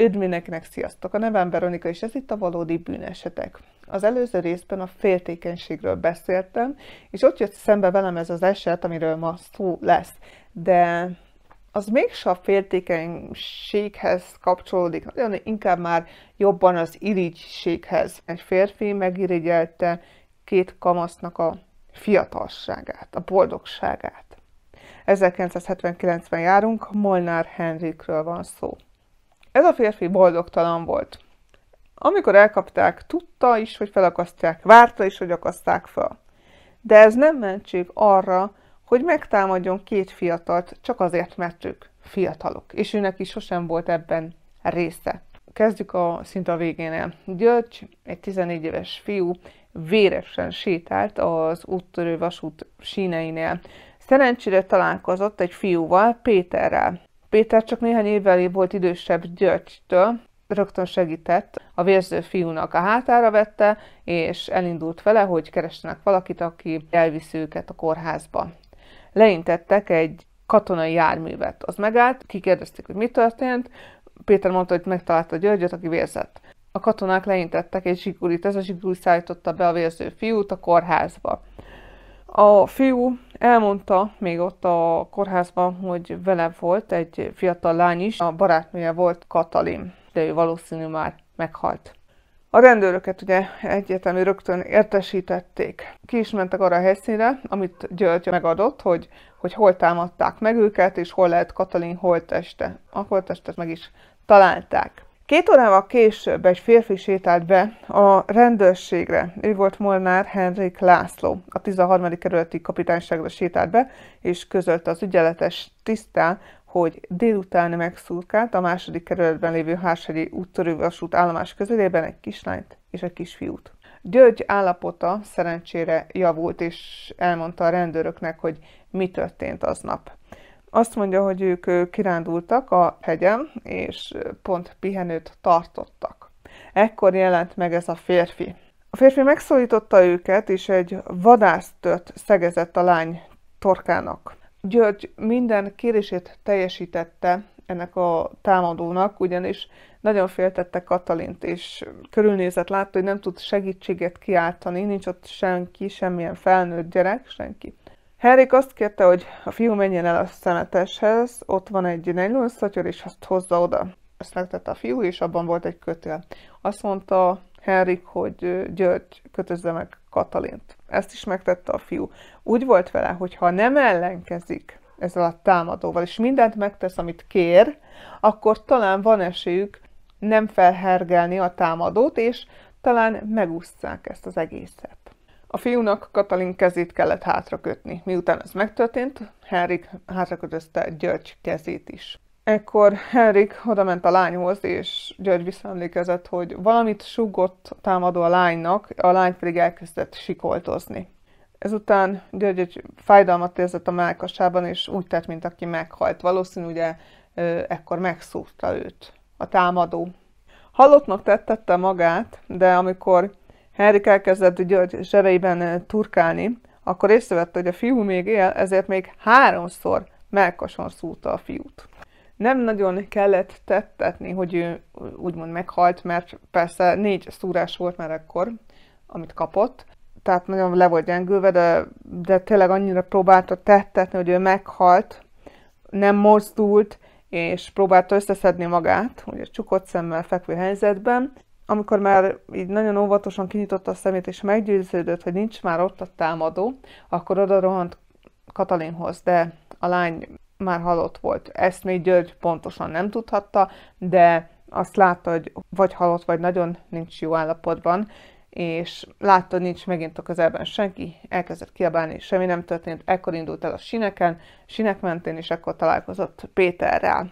Üdv mindenkinek, sziasztok! A nevem Veronika, és ez itt a Valódi Bűnesetek. Az előző részben a féltékenységről beszéltem, és ott jött szembe velem ez az eset, amiről ma szó lesz. De az mégse a féltékenységhez kapcsolódik, nagyon inkább már jobban az irigységhez. Egy férfi megirigyelte két kamasznak a fiatalságát, a boldogságát. 1979-ben járunk, Molnár Henrikről van szó. Ez a férfi boldogtalan volt. Amikor elkapták, tudta is, hogy felakasztják, várta is, hogy akaszták fel. De ez nem mentség arra, hogy megtámadjon két fiatalt, csak azért, mert ők fiatalok, és őnek is sosem volt ebben része. Kezdjük a szint a végénél. György, egy 14 éves fiú, véresen sétált az úttörő vasút síneinél. Szerencsére találkozott egy fiúval, Péterrel. Péter csak néhány évvel volt idősebb Györgytől, rögtön segített, a vérző fiúnak a hátára vette, és elindult vele, hogy keressenek valakit, aki elviszi őket a kórházba. Leintettek egy katonai járművet. Az megállt, kikérdezték, hogy mi történt, Péter mondta, hogy megtalálta Györgyöt, aki vérzett. A katonák leintettek egy zsigulit, ez a zsiguli szállította be a vérző fiút a kórházba. A fiú Elmondta még ott a kórházban, hogy vele volt egy fiatal lány is, a barátnője volt Katalin, de ő valószínű már meghalt. A rendőröket ugye egyértelmű rögtön értesítették. Ki is mentek arra a helyszínre, amit György megadott, hogy, hogy hol támadták meg őket, és hol lehet Katalin holteste. A holtestet meg is találták. Két órával később egy férfi sétált be a rendőrségre. Ő volt Molnár Henrik László. A 13. kerületi kapitányságra sétált be, és közölte az ügyeletes tisztán, hogy délután megszurkált a második kerületben lévő Hársegyi úttörővasút állomás közelében egy kislányt és egy kisfiút. György állapota szerencsére javult, és elmondta a rendőröknek, hogy mi történt aznap. Azt mondja, hogy ők kirándultak a hegyen, és pont pihenőt tartottak. Ekkor jelent meg ez a férfi. A férfi megszólította őket, és egy vadásztört szegezett a lány torkának. György minden kérését teljesítette ennek a támadónak, ugyanis nagyon féltette Katalint, és körülnézett, látta, hogy nem tud segítséget kiáltani, nincs ott senki, semmilyen felnőtt gyerek, senki. Henrik azt kérte, hogy a fiú menjen el a szemeteshez, ott van egy nylon szatyor, és azt hozza oda. Ezt megtette a fiú, és abban volt egy kötél. Azt mondta Henrik, hogy György kötözze meg Katalint. Ezt is megtette a fiú. Úgy volt vele, hogy ha nem ellenkezik ezzel a támadóval, és mindent megtesz, amit kér, akkor talán van esélyük nem felhergelni a támadót, és talán megúszszák ezt az egészet. A fiúnak Katalin kezét kellett hátrakötni. Miután ez megtörtént, Henrik hátrakötözte György kezét is. Ekkor Henrik odament a lányhoz, és György visszaemlékezett, hogy valamit sugott támadó a lánynak, a lány pedig elkezdett sikoltozni. Ezután György egy fájdalmat érzett a melkasában, és úgy tett, mint aki meghalt. Valószínű, ugye ekkor megszúrta őt a támadó. Halottnak tettette magát, de amikor Henrik elkezdett György zsebeiben turkálni, akkor észrevette, hogy a fiú még él, ezért még háromszor melkason szúrta a fiút. Nem nagyon kellett tettetni, hogy ő úgymond meghalt, mert persze négy szúrás volt már ekkor, amit kapott, tehát nagyon le volt gyengülve, de, de tényleg annyira próbálta tettetni, hogy ő meghalt, nem mozdult, és próbálta összeszedni magát, ugye csukott szemmel fekvő helyzetben, amikor már így nagyon óvatosan kinyitotta a szemét, és meggyőződött, hogy nincs már ott a támadó, akkor oda rohant Katalinhoz, de a lány már halott volt. Ezt még György pontosan nem tudhatta, de azt látta, hogy vagy halott, vagy nagyon nincs jó állapotban, és látta, hogy nincs megint a közelben senki, elkezdett kiabálni, semmi nem történt, ekkor indult el a sineken, sinek mentén, és ekkor találkozott Péterrel.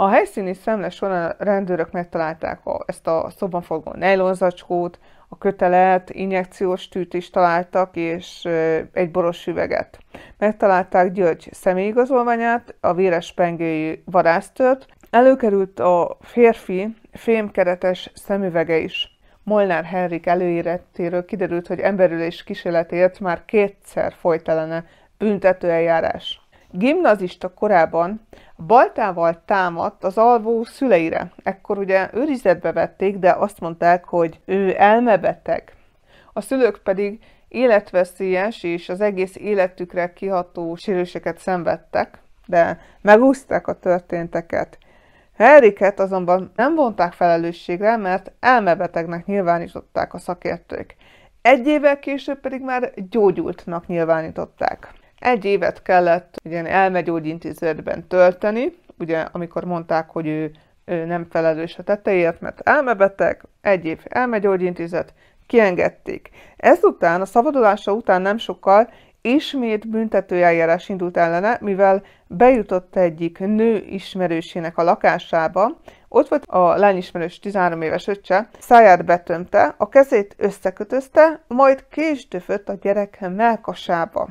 A helyszíni szemle során a rendőrök megtalálták a, ezt a szobban forgó nejlonzacskót, a kötelet, injekciós tűt is találtak, és egy boros üveget. Megtalálták György személyigazolványát, a véres pengéi varáztört, előkerült a férfi fémkeretes szemüvege is. Molnár Henrik előéretéről kiderült, hogy emberülés kísérletért már kétszer folytelene eljárás. Gimnazista korában baltával támadt az alvó szüleire. Ekkor ugye őrizetbe vették, de azt mondták, hogy ő elmebeteg. A szülők pedig életveszélyes és az egész életükre kiható sérüléseket szenvedtek, de megúszták a történteket. Henriket azonban nem vonták felelősségre, mert elmebetegnek nyilvánították a szakértők. Egy évvel később pedig már gyógyultnak nyilvánították. Egy évet kellett ugye elmegyógyintézetben tölteni, ugye amikor mondták, hogy ő, ő nem felelős a tetejért, mert elmebeteg, egy év elmegyógyintézet, kiengedték. Ezután, a szabadulása után nem sokkal ismét büntetőeljárás indult ellene, mivel bejutott egyik nő ismerősének a lakásába, ott volt a lányismerős 13 éves öccse, száját betömte, a kezét összekötözte, majd késdöfött a gyerek melkasába.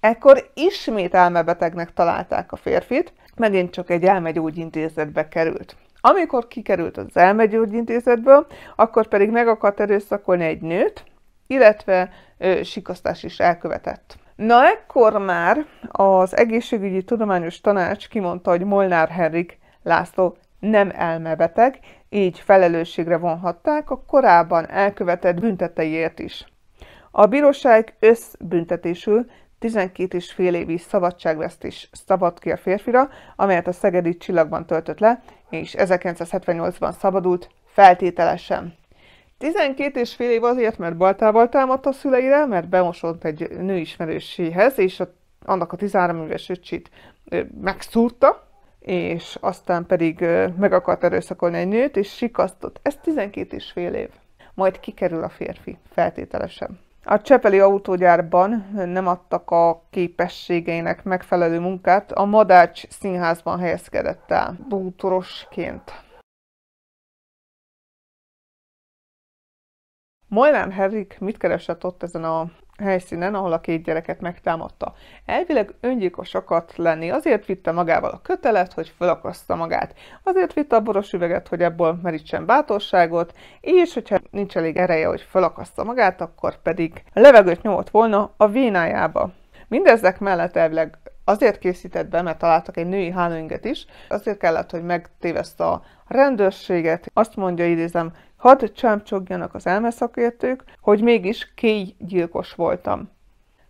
Ekkor ismét elmebetegnek találták a férfit, megint csak egy elmegyógyintézetbe került. Amikor kikerült az elmegyógyintézetből, akkor pedig meg akart erőszakolni egy nőt, illetve ö, sikasztás is elkövetett. Na ekkor már az Egészségügyi Tudományos Tanács kimondta, hogy Molnár Henrik László nem elmebeteg, így felelősségre vonhatták a korábban elkövetett bünteteiért is. A bíróság összbüntetésül 12 és fél évi szabadságvesztés szabad ki a férfira, amelyet a Szegedi Csillagban töltött le, és 1978-ban szabadult, feltételesen. 12 és fél év azért, mert baltával támadt a szüleire, mert bemosott egy nőismerőséhez, és a, annak a 13 éves öcsit megszúrta, és aztán pedig meg akart erőszakolni egy nőt, és sikasztott. Ez 12 és fél év. Majd kikerül a férfi, feltételesen. A Csepeli autógyárban nem adtak a képességeinek megfelelő munkát, a Madács színházban helyezkedett el, bútorosként. Molnár Herrik mit keresett ott ezen a helyszínen, ahol a két gyereket megtámadta. Elvileg öngyilkos akart lenni, azért vitte magával a kötelet, hogy felakaszta magát. Azért vitte a boros üveget, hogy ebből merítsen bátorságot, és hogyha nincs elég ereje, hogy felakaszta magát, akkor pedig levegőt nyomott volna a vénájába. Mindezek mellett elvileg azért készített be, mert találtak egy női hálóinget is, azért kellett, hogy megtéveszt a rendőrséget. Azt mondja, idézem, Hadd csámcsogjanak az elmeszakértők, hogy mégis gyilkos voltam.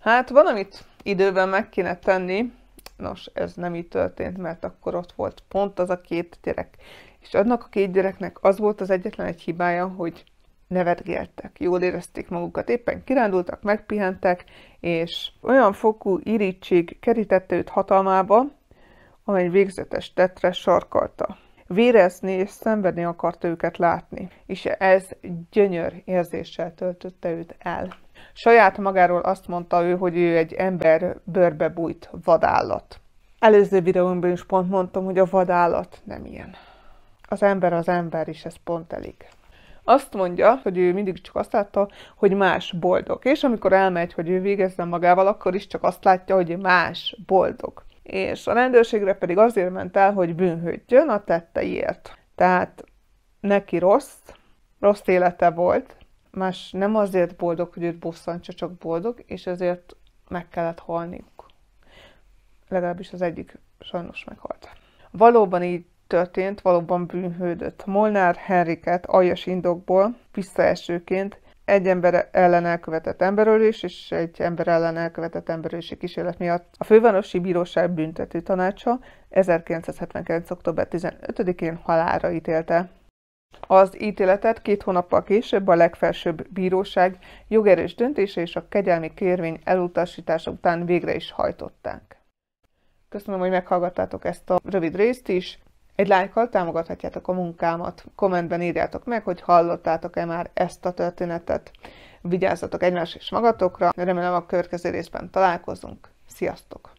Hát van, amit időben meg kéne tenni, Nos, ez nem így történt, mert akkor ott volt pont az a két gyerek. És annak a két gyereknek az volt az egyetlen egy hibája, hogy nevetgéltek, jól érezték magukat, éppen kirándultak, megpihentek, és olyan fokú irítség kerítette őt hatalmába, amely végzetes tetre sarkalta vérezni és szenvedni akarta őket látni, és ez gyönyör érzéssel töltötte őt el. Saját magáról azt mondta ő, hogy ő egy ember bőrbe bújt vadállat. Előző videómban is pont mondtam, hogy a vadállat nem ilyen. Az ember az ember, is ez pont elég. Azt mondja, hogy ő mindig csak azt látta, hogy más boldog. És amikor elmegy, hogy ő végezzen magával, akkor is csak azt látja, hogy más boldog és a rendőrségre pedig azért ment el, hogy bűnhődjön a tetteiért. Tehát neki rossz, rossz élete volt, más nem azért boldog, hogy őt bosszantsa, csak boldog, és ezért meg kellett halniuk. Legalábbis az egyik sajnos meghalt. Valóban így történt, valóban bűnhődött. Molnár Henriket aljas indokból visszaesőként egy ember ellen elkövetett emberölés és egy ember ellen elkövetett emberölési kísérlet miatt a Fővárosi Bíróság Büntető Tanácsa 1979. október 15-én halára ítélte. Az ítéletet két hónappal később a legfelsőbb bíróság jogerős döntése és a kegyelmi kérvény elutasítása után végre is hajtották. Köszönöm, hogy meghallgattátok ezt a rövid részt is. Egy lájkkal támogathatjátok a munkámat. Kommentben írjátok meg, hogy hallottátok-e már ezt a történetet. Vigyázzatok egymás és magatokra, remélem a következő részben találkozunk. Sziasztok!